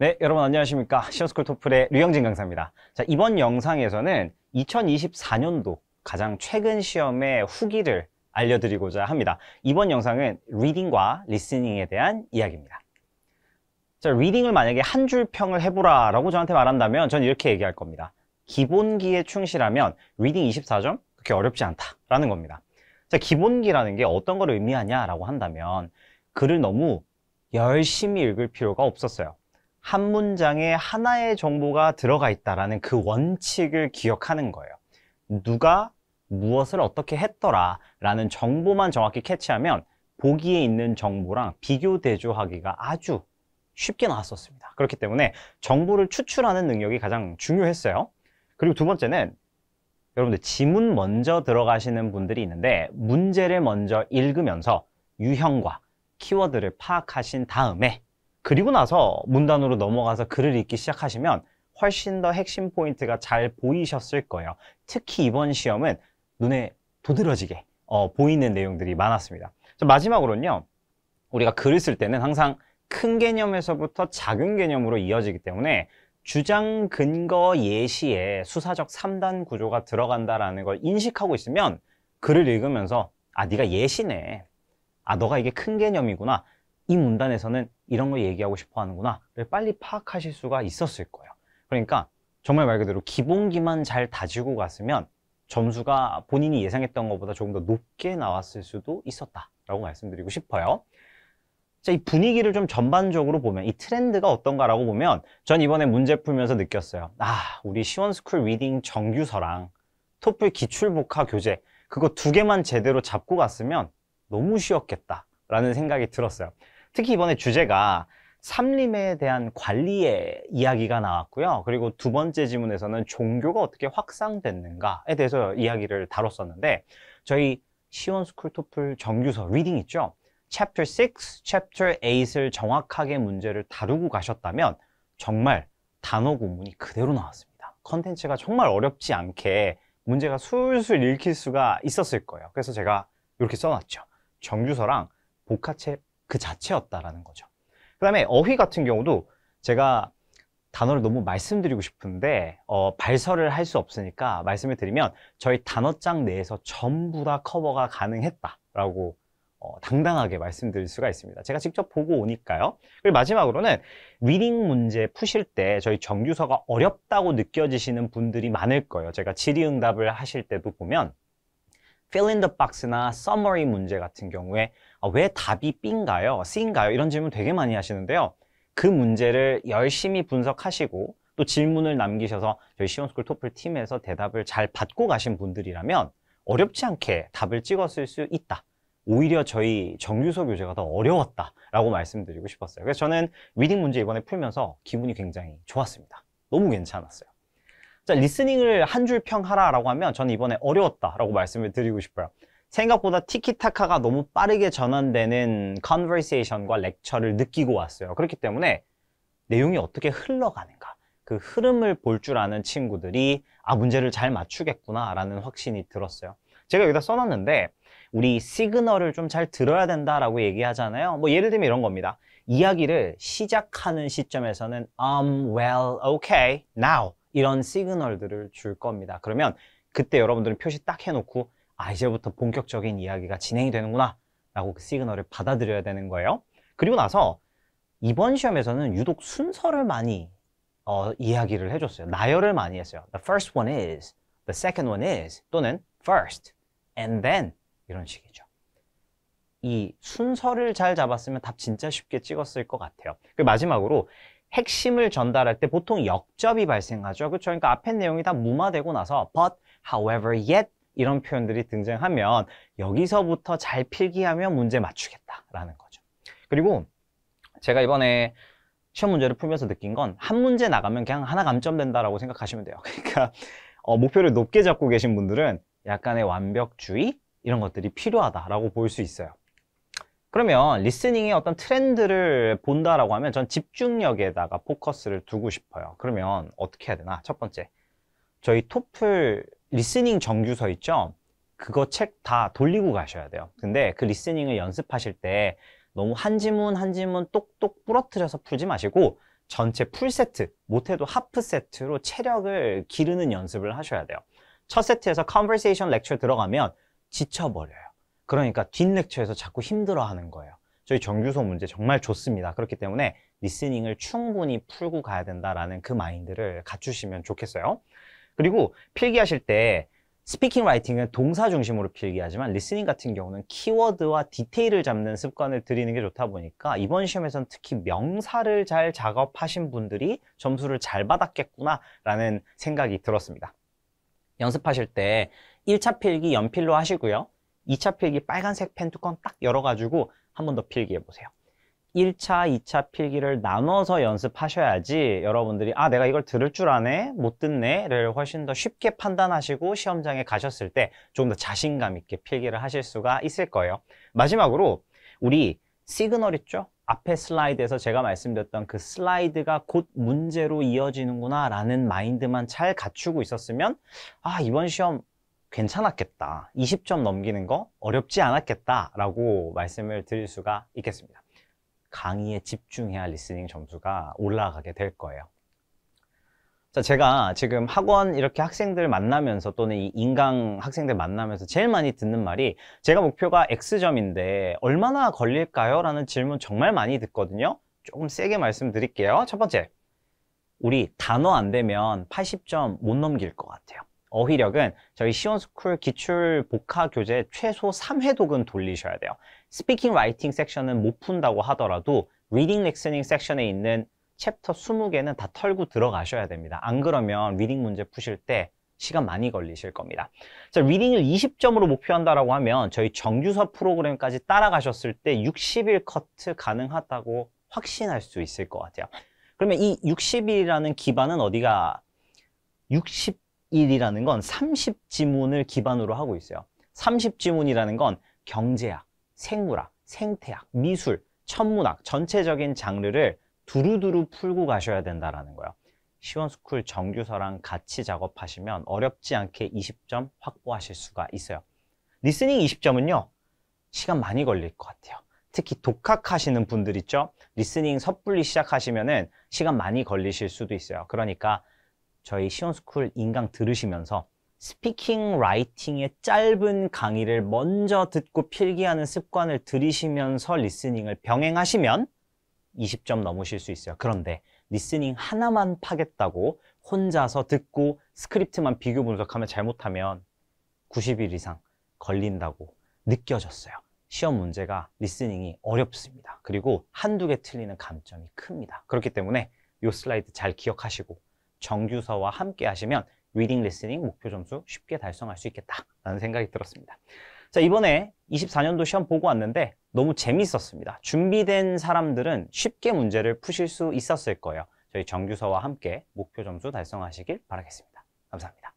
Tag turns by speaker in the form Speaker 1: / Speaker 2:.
Speaker 1: 네, 여러분 안녕하십니까. 시어스쿨 토플의 류영진 강사입니다. 자, 이번 영상에서는 2024년도 가장 최근 시험의 후기를 알려드리고자 합니다. 이번 영상은 리딩과 리스닝에 대한 이야기입니다. 자, 리딩을 만약에 한 줄 평을 해보라 라고 저한테 말한다면 전 이렇게 얘기할 겁니다. 기본기에 충실하면 리딩 24점? 그렇게 어렵지 않다라는 겁니다. 자, 기본기라는 게 어떤 걸 의미하냐라고 한다면 글을 너무 열심히 읽을 필요가 없었어요. 한 문장에 하나의 정보가 들어가 있다라는 그 원칙을 기억하는 거예요. 누가 무엇을 어떻게 했더라라는 정보만 정확히 캐치하면 보기에 있는 정보랑 비교 대조하기가 아주 쉽게 나왔었습니다. 그렇기 때문에 정보를 추출하는 능력이 가장 중요했어요. 그리고 두 번째는 여러분들 지문 먼저 들어가시는 분들이 있는데 문제를 먼저 읽으면서 유형과 키워드를 파악하신 다음에 그리고 나서 문단으로 넘어가서 글을 읽기 시작하시면 훨씬 더 핵심 포인트가 잘 보이셨을 거예요. 특히 이번 시험은 눈에 도드러지게 어, 보이는 내용들이 많았습니다. 마지막으로는요. 우리가 글을 쓸 때는 항상 큰 개념에서부터 작은 개념으로 이어지기 때문에 주장 근거 예시에 수사적 3단 구조가 들어간다라는 걸 인식하고 있으면 글을 읽으면서 아 네가 예시네. 아 너가 이게 큰 개념이구나. 이 문단에서는 이런 걸 얘기하고 싶어 하는구나 빨리 파악하실 수가 있었을 거예요. 그러니까 정말 말 그대로 기본기만 잘 다지고 갔으면 점수가 본인이 예상했던 것보다 조금 더 높게 나왔을 수도 있었다라고 말씀드리고 싶어요. 자, 이 분위기를 좀 전반적으로 보면 이 트렌드가 어떤가라고 보면 전 이번에 문제 풀면서 느꼈어요. 아, 우리 시원스쿨 리딩 정규서랑 토플 기출복화 교재 그거 두 개만 제대로 잡고 갔으면 너무 쉬웠겠다라는 생각이 들었어요. 특히 이번에 주제가 삼림에 대한 관리의 이야기가 나왔고요. 그리고 두 번째 지문에서는 종교가 어떻게 확산됐는가에 대해서 이야기를 다뤘었는데 저희 시원스쿨 토플 정규서 리딩 있죠? 챕터 6, 챕터 8을 정확하게 문제를 다루고 가셨다면 정말 단어 구문이 그대로 나왔습니다. 컨텐츠가 정말 어렵지 않게 문제가 술술 읽힐 수가 있었을 거예요. 그래서 제가 이렇게 써놨죠. 정규서랑 복화책 그 자체였다라는 거죠. 그 다음에 어휘 같은 경우도 제가 단어를 너무 말씀드리고 싶은데 어, 발설을 할 수 없으니까 말씀을 드리면 저희 단어장 내에서 전부 다 커버가 가능했다라고 어, 당당하게 말씀드릴 수가 있습니다. 제가 직접 보고 오니까요. 그리고 마지막으로는 위닝 문제 푸실 때 저희 정규서가 어렵다고 느껴지시는 분들이 많을 거예요. 제가 질의응답을 하실 때도 보면 fill in the box나 summary 문제 같은 경우에 아, 왜 답이 B인가요? C인가요? 이런 질문 되게 많이 하시는데요. 그 문제를 열심히 분석하시고 또 질문을 남기셔서 저희 시온스쿨 토플 팀에서 대답을 잘 받고 가신 분들이라면 어렵지 않게 답을 찍었을 수 있다. 오히려 저희 정규소 교재가 더 어려웠다라고 말씀드리고 싶었어요. 그래서 저는 위딩 문제 이번에 풀면서 기분이 굉장히 좋았습니다. 너무 괜찮았어요. 자, 리스닝을 한 줄 평하라라고 하면 저는 이번에 어려웠다라고 말씀을 드리고 싶어요. 생각보다 티키타카가 너무 빠르게 전환되는 컨버세이션과 렉처를 느끼고 왔어요. 그렇기 때문에 내용이 어떻게 흘러가는가 그 흐름을 볼 줄 아는 친구들이 아 문제를 잘 맞추겠구나 라는 확신이 들었어요 제가 여기다 써놨는데 우리 시그널을 좀 잘 들어야 된다라고 얘기하잖아요 뭐 예를 들면 이런 겁니다 이야기를 시작하는 시점에서는 u m well, okay, now 이런 시그널들을 줄 겁니다. 그러면 그때 여러분들은 표시 딱 해놓고 아 이제부터 본격적인 이야기가 진행이 되는구나 라고 그 시그널을 받아들여야 되는 거예요. 그리고 나서 이번 시험에서는 유독 순서를 많이 어, 이야기를 해줬어요. 나열을 많이 했어요. The first one is, the second one is 또는 first and then 이런 식이죠. 이 순서를 잘 잡았으면 답 진짜 쉽게 찍었을 것 같아요. 그 마지막으로 핵심을 전달할 때 보통 역접이 발생하죠. 그렇죠? 그러니까 앞에 내용이 다 무마되고 나서 but, however, yet 이런 표현들이 등장하면 여기서부터 잘 필기하면 문제 맞추겠다라는 거죠. 그리고 제가 이번에 시험 문제를 풀면서 느낀 건 한 문제 나가면 그냥 하나 감점된다라고 생각하시면 돼요. 그러니까 어, 목표를 높게 잡고 계신 분들은 약간의 완벽주의 이런 것들이 필요하다라고 볼 수 있어요. 그러면 리스닝의 어떤 트렌드를 본다라고 하면 전 집중력에다가 포커스를 두고 싶어요. 그러면 어떻게 해야 되나? 첫 번째, 저희 토플 리스닝 정규서 있죠? 그거 책 다 돌리고 가셔야 돼요. 근데 그 리스닝을 연습하실 때 너무 한 지문 한 지문 똑똑 부러뜨려서 풀지 마시고 전체 풀세트, 못해도 하프세트로 체력을 기르는 연습을 하셔야 돼요. 첫 세트에서 컨버세이션 렉처 들어가면 지쳐버려요. 그러니까 뒷렉처에서 자꾸 힘들어하는 거예요. 저희 정규소 문제 정말 좋습니다. 그렇기 때문에 리스닝을 충분히 풀고 가야 된다라는 그 마인드를 갖추시면 좋겠어요. 그리고 필기하실 때 스피킹 라이팅은 동사 중심으로 필기하지만 리스닝 같은 경우는 키워드와 디테일을 잡는 습관을 들이는 게 좋다 보니까 이번 시험에선 특히 명사를 잘 작업하신 분들이 점수를 잘 받았겠구나라는 생각이 들었습니다. 연습하실 때 1차 필기 연필로 하시고요. 2차 필기 빨간색 펜 뚜껑 딱 열어가지고 한 번 더 필기해보세요. 1차, 2차 필기를 나눠서 연습하셔야지 여러분들이 아 내가 이걸 들을 줄 아네, 못 듣네를 훨씬 더 쉽게 판단하시고 시험장에 가셨을 때 좀 더 자신감 있게 필기를 하실 수가 있을 거예요. 마지막으로 우리 시그널 있죠? 앞에 슬라이드에서 제가 말씀드렸던 그 슬라이드가 곧 문제로 이어지는구나 라는 마인드만 잘 갖추고 있었으면 아 이번 시험 괜찮았겠다. 20점 넘기는 거 어렵지 않았겠다라고 말씀을 드릴 수가 있겠습니다. 강의에 집중해야 리스닝 점수가 올라가게 될 거예요. 자, 제가 지금 학원 이렇게 학생들 만나면서 또는 이 인강 학생들 만나면서 제일 많이 듣는 말이 제가 목표가 X점인데 얼마나 걸릴까요? 라는 질문 정말 많이 듣거든요. 조금 세게 말씀드릴게요. 첫 번째, 우리 단어 안 되면 80점 못 넘길 것 같아요. 어휘력은 저희 시온스쿨 기출 복화 교재 최소 3회독은 돌리셔야 돼요. 스피킹 라이팅 섹션은 못 푼다고 하더라도 리딩 렉스닝 섹션에 있는 챕터 20개는 다 털고 들어가셔야 됩니다. 안 그러면 리딩 문제 푸실 때 시간 많이 걸리실 겁니다. 자, 리딩을 20점으로 목표한다라고 하면 저희 정규서 프로그램까지 따라가셨을 때 60일 커트 가능하다고 확신할 수 있을 것 같아요. 그러면 이 60일이라는 기반은 어디가 60 1이라는건 30지문을 기반으로 하고 있어요. 30지문이라는 건 경제학, 생물학, 생태학, 미술, 천문학 전체적인 장르를 두루두루 풀고 가셔야 된다는 거예요. 시원스쿨 정규서랑 같이 작업하시면 어렵지 않게 20점 확보하실 수가 있어요. 리스닝 20점은요. 시간 많이 걸릴 것 같아요. 특히 독학하시는 분들 있죠? 리스닝 섣불리 시작하시면 은 시간 많이 걸리실 수도 있어요. 그러니까 저희 시온스쿨 인강 들으시면서 스피킹 라이팅의 짧은 강의를 먼저 듣고 필기하는 습관을 들이시면서 리스닝을 병행하시면 20점 넘으실 수 있어요. 그런데 리스닝 하나만 파겠다고 혼자서 듣고 스크립트만 비교 분석하면 잘못하면 90일 이상 걸린다고 느껴졌어요. 시험 문제가 리스닝이 어렵습니다. 그리고 한두 개 틀리는 감점이 큽니다. 그렇기 때문에 이 슬라이드 잘 기억하시고 정규서와 함께 하시면 리딩 리스닝 목표 점수 쉽게 달성할 수 있겠다라는 생각이 들었습니다. 자 이번에 24년도 시험 보고 왔는데 너무 재밌었습니다. 준비된 사람들은 쉽게 문제를 푸실 수 있었을 거예요. 저희 정규서와 함께 목표 점수 달성하시길 바라겠습니다. 감사합니다.